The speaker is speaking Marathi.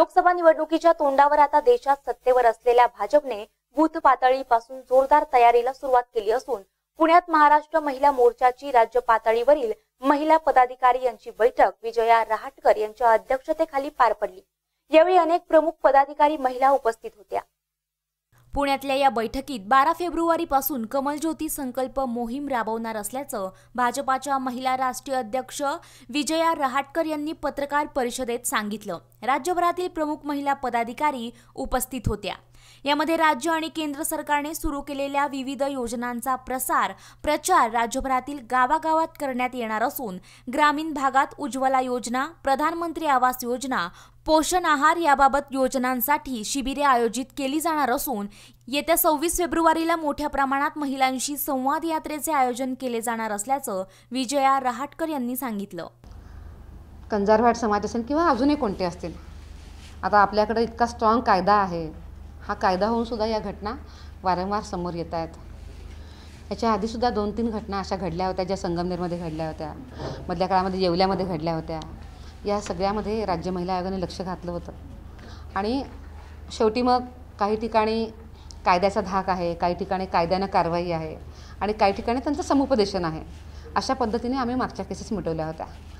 लोकसभा निवडणुकीच्या तोंडावर आता देशात सत्तेवर असलेल्या भाजपने बूथ पातळीपासून जोरदार तयारीला सुरुवात केली असून पुण्यात महाराष्ट्र महिला मोर्चाची राज्य पातळीवरील महिला पदाधिकारी यांची बैठक विजया रहाटकर यांच्या अध्यक्षतेखाली पार पडली यावेळी अनेक प्रमुख पदाधिकारी महिला उपस्थित होत्या पुण्यातल्या या बैठकीत बारा फेब्रुवारीपासून कमलज्योती संकल्प मोहीम राबवणार असल्याचं भाजपाच्या महिला राष्ट्रीय अध्यक्ष विजया रहाटकर यांनी पत्रकार परिषदेत सांगितलं राज्यभरातील प्रमुख महिला पदाधिकारी उपस्थित होत्या यामध्ये राज्य आणि केंद्र सरकारने सुरू केलेल्या विविध योजनांचा प्रसार प्रचार राज्यभरातील गावागावात करण्यात येणार असून ग्रामीण भागात उज्ज्वला योजना प्रधानमंत्री आवास योजना पोषण आहार याबाबत योजनांसाठी शिबिरे आयोजित केली जाणार असून येत्या सव्वीस फेब्रुवारीला मोठ्या प्रमाणात महिलांशी संवाद यात्रेचे आयोजन केले जाणार असल्याचं विजया रहाटकर यांनी सांगितलं कंजारवाड समाज असेल किंवा अजूनही कोणते असतील आता आपल्याकडे इतका स्ट्रॉंग कायदा आहे हा कायदा होऊन सुद्धा या घटना वारंवार समोर येत आहेत याच्या आधीसुद्धा दोन तीन घटना अशा घडल्या होत्या ज्या संगमनेरमध्ये घडल्या होत्या मधल्या काळामध्ये येवल्यामध्ये घडल्या होत्या या सगळ्यामध्ये राज्य महिला आयोगाने लक्ष घातलं होतं आणि शेवटी मग काही ठिकाणी कायद्याचा धाक आहे काही ठिकाणी कायद्यानं कारवाई आहे आणि काही ठिकाणी त्यांचं समुपदेशन आहे अशा पद्धतीने आम्ही मागच्या केसेस मिटवल्या होत्या